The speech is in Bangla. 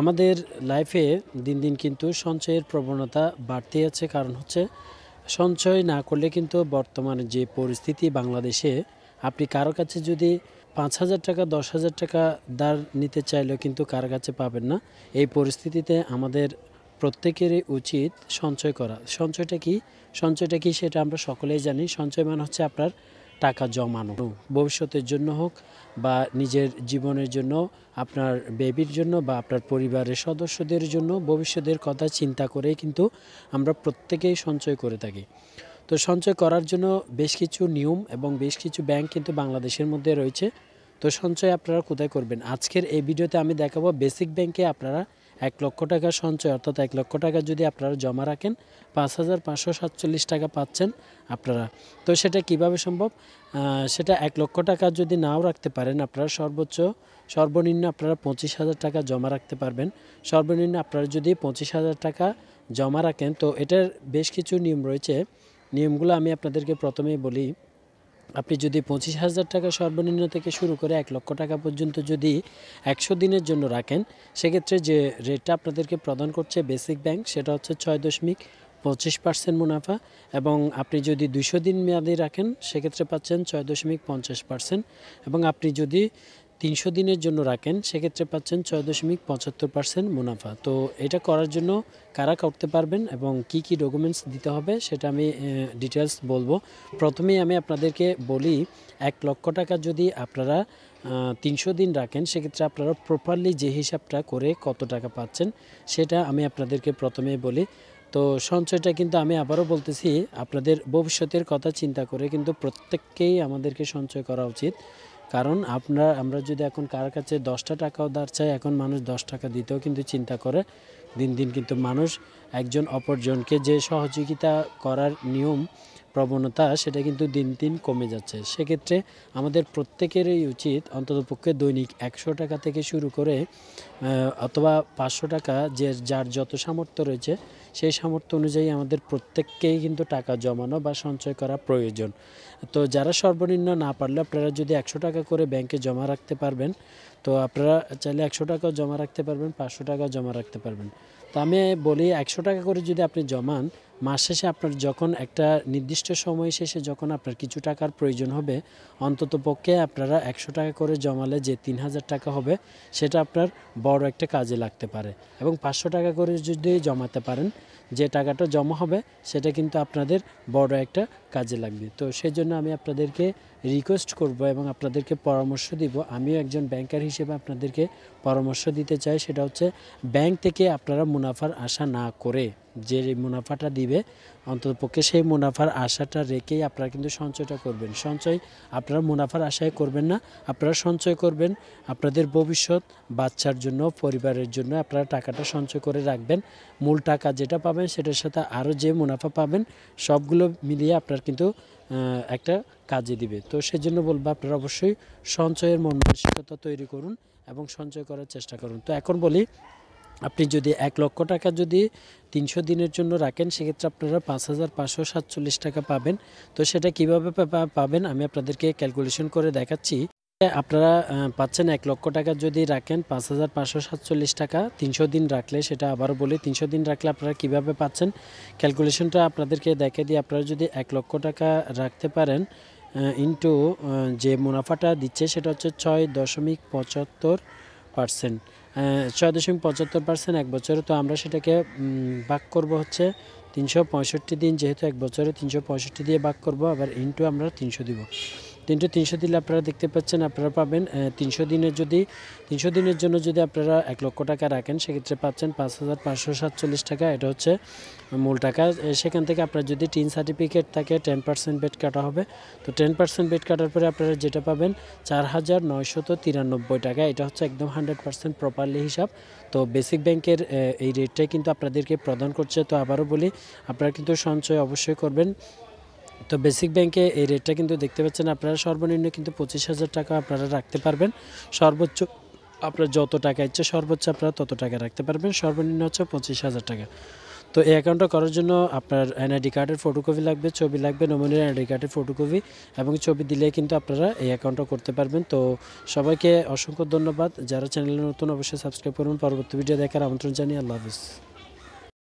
আমাদের লাইফে দিন দিন কিন্তু সঞ্চয়ের প্রবণতা বাড়তে আছে কারণ হচ্ছে সঞ্চয় না করলে কিন্তু বর্তমানে যে পরিস্থিতি বাংলাদেশে আপনি কারো কাছে যদি পাঁচ হাজার টাকা দশ হাজার টাকা দাঁড় নিতে চাইলেও কিন্তু কারো কাছে পাবেন না এই পরিস্থিতিতে আমাদের প্রত্যেকেরই উচিত সঞ্চয় করা সঞ্চয়টা কি সঞ্চয়টা কি সেটা আমরা সকলেই জানি সঞ্চয় মানে হচ্ছে আপনার টাকা জমানো ভবিষ্যতের জন্য হোক বা নিজের জীবনের জন্য আপনার বেবির জন্য বা আপনার পরিবারের সদস্যদের জন্য ভবিষ্যতের কথা চিন্তা করে কিন্তু আমরা প্রত্যেকেই সঞ্চয় করে থাকি তো সঞ্চয় করার জন্য বেশ কিছু নিয়ম এবং বেশ কিছু ব্যাংক কিন্তু বাংলাদেশের মধ্যে রয়েছে তো সঞ্চয় আপনারা কোথায় করবেন আজকের এই ভিডিওতে আমি দেখাবো বেসিক ব্যাংকে আপনারা এক লক্ষ টাকা সঞ্চয় অর্থাৎ এক লক্ষ টাকা যদি আপনারা জমা রাখেন পাঁচ হাজার পাঁচশো সাতচল্লিশ টাকা পাচ্ছেন আপনারা তো সেটা কিভাবে সম্ভব সেটা এক লক্ষ টাকা যদি নাও রাখতে পারেন আপনারা সর্বোচ্চ সর্বনিম্ন আপনারা পঁচিশ হাজার টাকা জমা রাখতে পারবেন সর্বনিম্ন আপনারা যদি পঁচিশ হাজার টাকা জমা রাখেন তো এটার বেশ কিছু নিয়ম রয়েছে নিয়মগুলো আমি আপনাদেরকে প্রথমেই বলি আপনি যদি পঁচিশ হাজার টাকা সর্বনিম্ন থেকে শুরু করে এক লক্ষ টাকা পর্যন্ত যদি একশো দিনের জন্য রাখেন সেক্ষেত্রে যে রেটটা আপনাদেরকে প্রদান করছে বেসিক ব্যাংক সেটা হচ্ছে ছয় দশমিক পঁচিশ পার্সেন্ট মুনাফা এবং আপনি যদি দুশো দিন মেয়াদি রাখেন সেক্ষেত্রে পাচ্ছেন ছয় দশমিক পঞ্চাশ পার্সেন্ট এবং আপনি যদি তিনশো দিনের জন্য রাখেন সেক্ষেত্রে পাচ্ছেন ছয় দশমিক পঁচাত্তর পার্সেন্ট মুনাফা তো এটা করার জন্য কারা করতে পারবেন এবং কি কি ডকুমেন্টস দিতে হবে সেটা আমি ডিটেলস বলবো প্রথমেই আমি আপনাদেরকে বলি এক লক্ষ টাকা যদি আপনারা তিনশো দিন রাখেন সেক্ষেত্রে আপনারা প্রপারলি যে হিসাবটা করে কত টাকা পাচ্ছেন সেটা আমি আপনাদেরকে প্রথমে বলি তো সঞ্চয়টা কিন্তু আমি আবারও বলতেছি আপনাদের ভবিষ্যতের কথা চিন্তা করে কিন্তু প্রত্যেককেই আমাদেরকে সঞ্চয় করা উচিত কারণ আপনার আমরা যদি এখন কার কাছে দশটা টাকাও দাঁড় চাই এখন মানুষ দশ টাকা দিতেও কিন্তু চিন্তা করে দিন দিন কিন্তু মানুষ একজন অপরজনকে যে সহযোগিতা করার নিয়ম প্রবণতা সেটা কিন্তু দিন দিন কমে যাচ্ছে সেক্ষেত্রে আমাদের প্রত্যেকেরই উচিত অন্ততপক্ষে দৈনিক একশো টাকা থেকে শুরু করে অথবা পাঁচশো টাকা যে যার যত সামর্থ্য রয়েছে সেই সামর্থ্য অনুযায়ী আমাদের প্রত্যেককেই কিন্তু টাকা জমানো বা সঞ্চয় করা প্রয়োজন তো যারা সর্বনিম্ন না পারলে আপনারা যদি একশো টাকা করে ব্যাংকে জমা রাখতে পারবেন তো আপনারা চাইলে একশো টাকাও জমা রাখতে পারবেন পাঁচশো টাকাও জমা রাখতে পারবেন তো আমি বলি একশো টাকা করে যদি আপনি জমান মাস শেষে আপনার যখন একটা নির্দিষ্ট সময় শেষে যখন আপনার কিছু টাকার প্রয়োজন হবে অন্তত পক্ষে আপনারা একশো টাকা করে জমালে যে তিন হাজার টাকা হবে সেটা আপনার বড় একটা কাজে লাগতে পারে এবং পাঁচশো টাকা করে যদি জমাতে পারেন যে টাকাটা জমা হবে সেটা কিন্তু আপনাদের বড় একটা কাজে লাগবে তো সেই জন্য আমি আপনাদেরকে রিকোয়েস্ট করব এবং আপনাদেরকে পরামর্শ দিব আমিও একজন ব্যাংকার হিসেবে আপনাদেরকে পরামর্শ দিতে চাই সেটা হচ্ছে ব্যাংক থেকে আপনারা মুনাফার আশা না করে যে মুনাফাটা দিবে অন্ততপক্ষে সেই মুনাফার আশাটা রেখেই আপনারা কিন্তু সঞ্চয়টা করবেন সঞ্চয় আপনারা মুনাফার আশায় করবেন না আপনারা সঞ্চয় করবেন আপনাদের ভবিষ্যৎ বাচ্চার জন্য পরিবারের জন্য আপনারা টাকাটা সঞ্চয় করে রাখবেন মূল টাকা যেটা পাবেন সেটার সাথে আরও যে মুনাফা পাবেন সবগুলো মিলিয়ে আপনার কিন্তু একটা কাজে দিবে তো সেজন্য বলবো আপনারা অবশ্যই সঞ্চয়ের মন মানসিকতা তৈরি করুন এবং সঞ্চয় করার চেষ্টা করুন তো এখন বলি আপনি যদি এক লক্ষ টাকা যদি তিনশো দিনের জন্য রাখেন সেক্ষেত্রে আপনারা পাঁচ হাজার পাঁচশো সাতচল্লিশ টাকা পাবেন তো সেটা কিভাবে পাবেন আমি আপনাদেরকে ক্যালকুলেশন করে দেখাচ্ছি আপনারা পাচ্ছেন এক লক্ষ টাকা যদি রাখেন পাঁচ হাজার পাঁচশো সাতচল্লিশ টাকা তিনশো দিন রাখলে সেটা আবার বলি তিনশো দিন রাখলে আপনারা কিভাবে পাচ্ছেন ক্যালকুলেশনটা আপনাদেরকে দেখে দিয়ে আপনারা যদি এক লক্ষ টাকা রাখতে পারেন ইন্টু যে মুনাফাটা দিচ্ছে সেটা হচ্ছে ছয় দশমিক পঁচাত্তর পার্সেন্ট ছয় দশমিক পঁচাত্তর পার্সেন্ট এক বছরে তো আমরা সেটাকে ভাগ করব হচ্ছে তিনশো দিন যেহেতু এক বছরে তিনশো দিয়ে ভাগ করব আবার ইন্টু আমরা তিনশো দিব তিনশো তিনশো দিলে আপনারা দেখতে পাচ্ছেন আপনারা পাবেন তিনশো দিনের যদি তিনশো দিনের জন্য যদি আপনারা এক লক্ষ টাকা রাখেন সেক্ষেত্রে পাচ্ছেন পাঁচ হাজার পাঁচশো সাতচল্লিশ টাকা এটা হচ্ছে মূল টাকা সেখান থেকে আপনার যদি টিন সার্টিফিকেট থাকে টেন পার্সেন্ট বেড কাটা হবে তো টেন পার্সেন্ট বেড কাটার পরে আপনারা যেটা পাবেন চার হাজার নয়শত তিরানব্বই টাকা এটা হচ্ছে একদম হান্ড্রেড পার্সেন্ট প্রপারলি হিসাব তো বেসিক ব্যাংকের এই রেটটাই কিন্তু আপনাদেরকে প্রদান করছে তো আবারও বলি আপনারা কিন্তু সঞ্চয় অবশ্যই করবেন তো বেসিক ব্যাংকে এই রেটটা কিন্তু দেখতে পাচ্ছেন আপনারা সর্বনিম্ন কিন্তু পঁচিশ হাজার টাকা আপনারা রাখতে পারবেন সর্বোচ্চ আপনার যত টাকা ইচ্ছে সর্বোচ্চ আপনারা তত টাকা রাখতে পারবেন সর্বনিম্ন হচ্ছে পঁচিশ হাজার টাকা তো এই অ্যাকাউন্টটা করার জন্য আপনার এনআইডি কার্ডের ফটোকপি লাগবে ছবি লাগবে নমুনের এনআইডি কার্ডের ফটোকপি এবং ছবি দিলে কিন্তু আপনারা এই অ্যাকাউন্টটা করতে পারবেন তো সবাইকে অসংখ্য ধন্যবাদ যারা চ্যানেলে নতুন অবশ্যই সাবস্ক্রাইব করবেন পরবর্তী ভিডিও দেখার আমন্ত্রণ জানিয়ে আল্লাহ হাফিজ